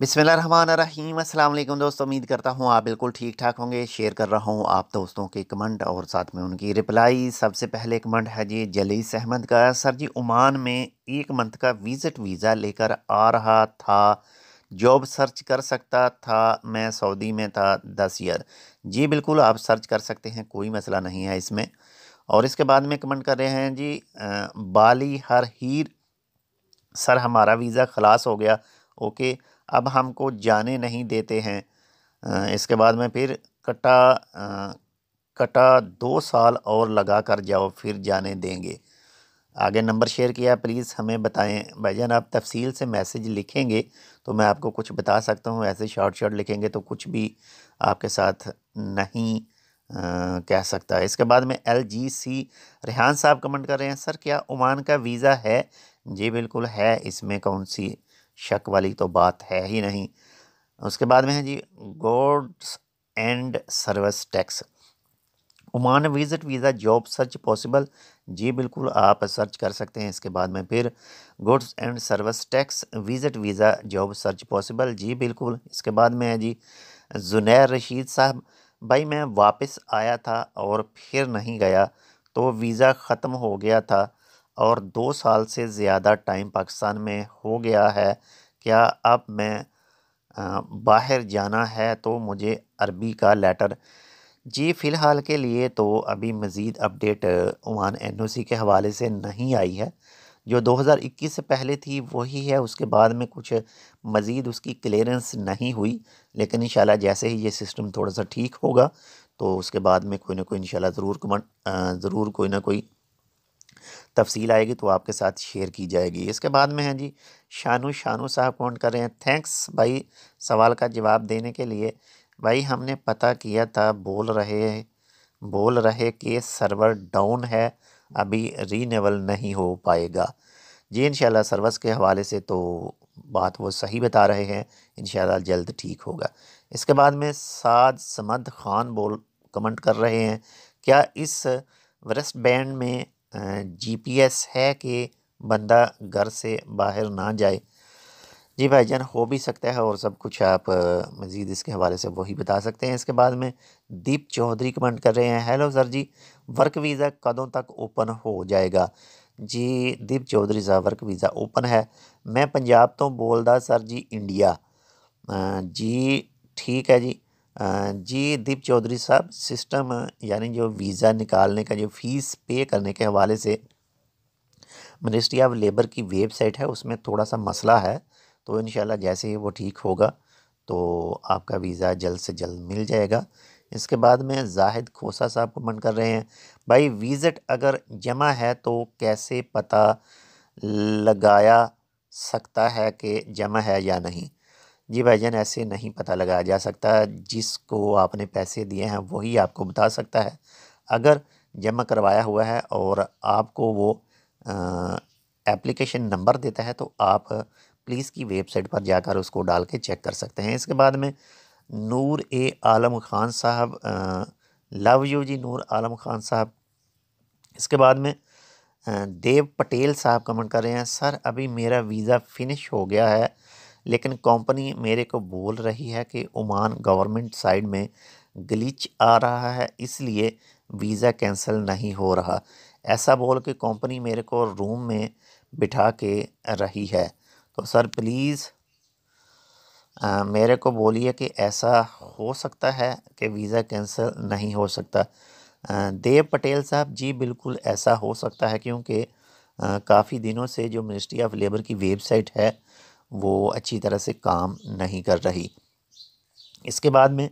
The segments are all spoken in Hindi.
बिसमीम अल्लाम दोस्तों उम्मीद करता हूँ आप बिल्कुल ठीक ठाक होंगे शेयर कर रहा हूँ आप दोस्तों के कमेंट और साथ में उनकी रिप्लाई सबसे पहले कमेंट है जी जलीस अहमद का सर जी ओमान में एक मंथ का विज़िट वीज़ा लेकर आ रहा था जॉब सर्च कर सकता था मैं सऊदी में था दस ईयर जी बिल्कुल आप सर्च कर सकते हैं कोई मसला नहीं है इसमें और इसके बाद में कमेंट कर रहे हैं जी बाली हर हीर सर हमारा वीज़ा खलास हो गया ओके अब हमको जाने नहीं देते हैं इसके बाद में फिर कटा कटा दो साल और लगा कर जाओ फिर जाने देंगे आगे नंबर शेयर किया प्लीज़ हमें बताएं भाईजान आप तफसील से मैसेज लिखेंगे तो मैं आपको कुछ बता सकता हूँ ऐसे शॉर्ट शॉर्ट लिखेंगे तो कुछ भी आपके साथ नहीं आ, कह सकता है इसके बाद में एल जी सी रेहान साहब कमेंट कर रहे हैं सर क्या ओमान का वीज़ा है जी बिल्कुल है इसमें कौन सी शक वाली तो बात है ही नहीं उसके बाद में है जी goods and service tax Oman visit visa job search possible जी बिल्कुल आप सर्च कर सकते हैं इसके बाद में फिर goods and service tax visit visa job search possible जी बिल्कुल इसके बाद में है जी जुनैर रशीद साहब भाई मैं वापस आया था और फिर नहीं गया तो वीज़ा ख़त्म हो गया था और दो साल से ज़्यादा टाइम पाकिस्तान में हो गया है क्या अब मैं बाहर जाना है तो मुझे अरबी का लेटर जी फ़िलहाल के लिए तो अभी मज़ीद update Oman N O C के हवाले से नहीं आई है जो 2021 से पहले थी वही है उसके बाद में कुछ मज़ीद उसकी क्लियरेंस नहीं हुई लेकिन इन जैसे ही ये सिस्टम थोड़ा सा ठीक होगा तो उसके बाद में कोई ना कोई इन ज़रूर ज़रूर कोई ना कोई तफसील आएगी तो आपके साथ शेयर की जाएगी इसके बाद में है जी शानू शानू साहब कमेंट कर रहे हैं थैंक्स भाई सवाल का जवाब देने के लिए भाई हमने पता किया था बोल रहे बोल रहे कि सर्वर डाउन है अभी रीनेबल नहीं हो पाएगा जी इन सर्वस के हवाले से तो बात वो सही बता रहे हैं इन जल्द ठीक होगा इसके बाद में साद समद खान बोल कमेंट कर रहे हैं क्या इस वेस्ट बैंड में जीपीएस है कि बंदा घर से बाहर ना जाए जी भाई जान हो भी सकता है और सब कुछ आप मज़ीद इसके हवाले से वही बता सकते हैं इसके बाद में दीप चौधरी कमेंट कर रहे हैं हेलो सर जी वर्क वीज़ा कदों तक ओपन हो जाएगा जी दीप चौधरी साहब वर्क वीज़ा ओपन है मैं पंजाब तो बोलदा सर जी इंडिया जी ठीक है जी जी दीप चौधरी साहब सिस्टम यानी जो वीज़ा निकालने का जो फ़ीस पे करने के हवाले से मिनिस्ट्री ऑफ लेबर की वेबसाइट है उसमें थोड़ा सा मसला है तो इन जैसे ही वो ठीक होगा तो आपका वीज़ा जल्द से जल्द मिल जाएगा इसके बाद में जाहिद खोसा साहब कमेंट कर रहे हैं भाई वीज़ट अगर जमा है तो कैसे पता लगाया सकता है कि जमा है या नहीं जी भाईजान ऐसे नहीं पता लगाया जा सकता जिसको आपने पैसे दिए हैं वही आपको बता सकता है अगर जमा करवाया हुआ है और आपको वो एप्लीकेशन नंबर देता है तो आप प्लीज़ की वेबसाइट पर जाकर उसको डाल के चेक कर सकते हैं इसके बाद में नूर ए आलम ख़ान साहब लव यू जी नूर आलम ख़ान साहब इसके बाद में देव पटेल साहब कमेंट कर रहे हैं सर अभी मेरा वीज़ा फिनिश हो गया है लेकिन कंपनी मेरे को बोल रही है कि ओमान गवर्नमेंट साइड में ग्लिच आ रहा है इसलिए वीज़ा कैंसिल नहीं हो रहा ऐसा बोल के कंपनी मेरे को रूम में बिठा के रही है तो सर प्लीज़ मेरे को बोलिए कि ऐसा हो सकता है कि वीज़ा कैंसिल नहीं हो सकता देव पटेल साहब जी बिल्कुल ऐसा हो सकता है क्योंकि काफ़ी दिनों से जो मिनिस्ट्री ऑफ लेबर की वेबसाइट है वो अच्छी तरह से काम नहीं कर रही इसके बाद में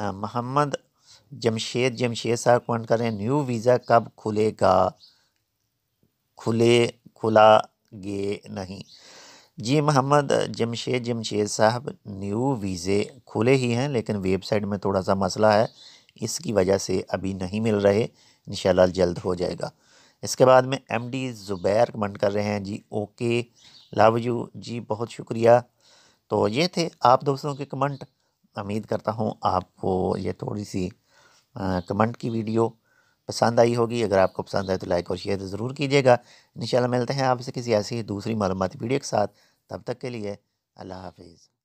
मोहम्मद जमशेद जमशेद साहब कमेंट हैं न्यू वीज़ा कब खुलेगा खुले खुला गे नहीं जी मोहम्मद जमशेद जमशेद साहब न्यू वीज़े खुले ही हैं लेकिन वेबसाइट में थोड़ा सा मसला है इसकी वजह से अभी नहीं मिल रहे इन जल्द हो जाएगा इसके बाद में एमडी ज़ुबैर कमेंट कर रहे हैं जी ओके लव यू जी बहुत शुक्रिया तो ये थे आप दोस्तों के कमेंट उम्मीद करता हूँ आपको ये थोड़ी सी कमेंट की वीडियो पसंद आई होगी अगर आपको पसंद आए तो लाइक और शेयर ज़रूर कीजिएगा इन मिलते हैं आपसे किसी ऐसी दूसरी मालूमती वीडियो के साथ तब तक के लिए अल्लाह हाफिज़